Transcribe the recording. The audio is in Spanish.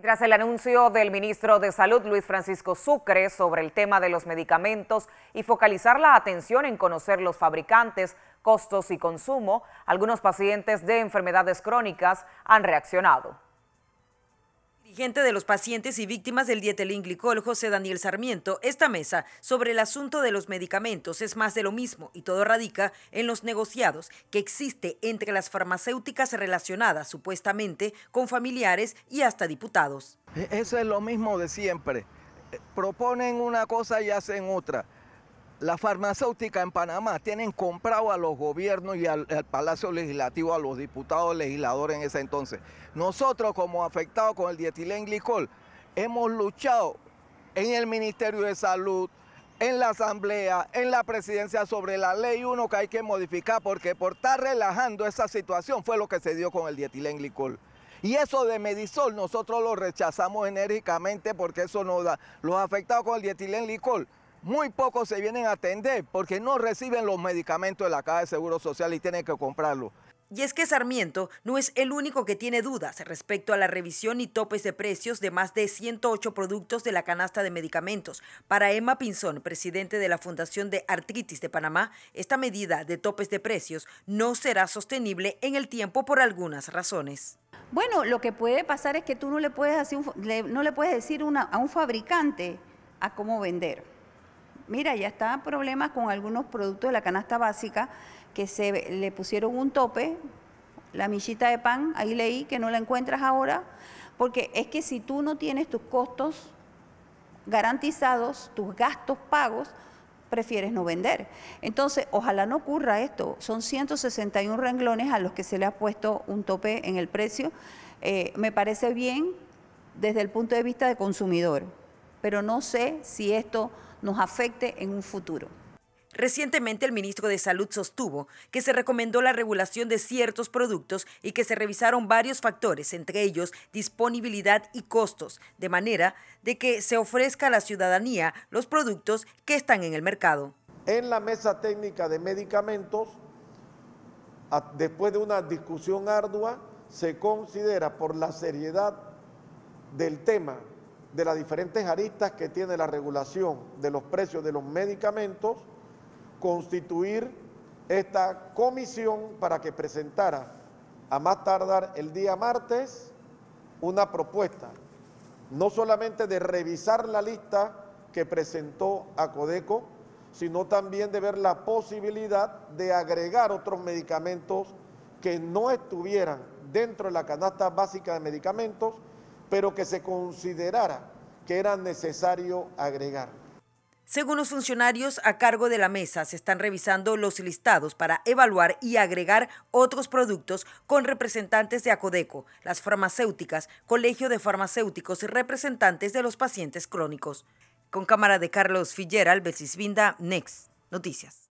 tras el anuncio del ministro de Salud, Luis Francisco Sucre, sobre el tema de los medicamentos y focalizar la atención en conocer los fabricantes, costos y consumo, algunos pacientes de enfermedades crónicas han reaccionado. Gente de los pacientes y víctimas del dietelinglicol, José Daniel Sarmiento, esta mesa sobre el asunto de los medicamentos es más de lo mismo y todo radica en los negociados que existe entre las farmacéuticas relacionadas supuestamente con familiares y hasta diputados. E-, eso es lo mismo de siempre. Eh, proponen una cosa y hacen otra. La farmacéutica en Panamá tienen comprado a los gobiernos y al, Palacio Legislativo, a los diputados legisladores en ese entonces. Nosotros como afectados con el glicol hemos luchado en el Ministerio de Salud, en la Asamblea, en la Presidencia sobre la Ley Uno que hay que modificar porque por estar relajando esa situación fue lo que se dio con el glicol. Y eso de Medisol nosotros lo rechazamos enérgicamente porque eso nos da. Los afectados con el dietilenglicol muy pocos se vienen a atender porque no reciben los medicamentos de la Caja de Seguro Social y tienen que comprarlos. Y es que Sarmiento no es el único que tiene dudas respecto a la revisión y topes de precios de más de 108 productos de la canasta de medicamentos. Para Emma Pinzón, presidente de la Fundación de Artritis de Panamá, esta medida de topes de precios no será sostenible en el tiempo por algunas razones. Bueno, lo que puede pasar es que tú no le puedes, decir a un fabricante a cómo vender. Mira, ya está problemas con algunos productos de la canasta básica que se le pusieron un tope, la millita de pan, ahí leí que no la encuentras ahora, porque es que si tú no tienes tus costos garantizados, tus gastos pagos, prefieres no vender. Entonces, ojalá no ocurra esto. Son 161 renglones a los que se le ha puesto un tope en el precio. Eh, me parece bien desde el punto de vista de consumidor, pero no sé si esto nos afecte en un futuro. Recientemente el ministro de Salud sostuvo que se recomendó la regulación de ciertos productos y que se revisaron varios factores, entre ellos disponibilidad y costos, de manera de que se ofrezca a la ciudadanía los productos que están en el mercado. En la mesa técnica de medicamentos, después de una discusión ardua, se considera por la seriedad del tema de las diferentes aristas que tiene la regulación de los precios de los medicamentos, constituir esta comisión para que presentara a más tardar el día martes una propuesta, no solamente de revisar la lista que presentó a Codeco, sino también de ver la posibilidad de agregar otros medicamentos que no estuvieran dentro de la canasta básica de medicamentos pero que se considerara que era necesario agregar. Según los funcionarios a cargo de la mesa, se están revisando los listados para evaluar y agregar otros productos con representantes de Acodeco, las farmacéuticas, Colegio de Farmacéuticos y representantes de los pacientes crónicos. Con cámara de Carlos Figuera, Becisvinda Vinda, Next Noticias.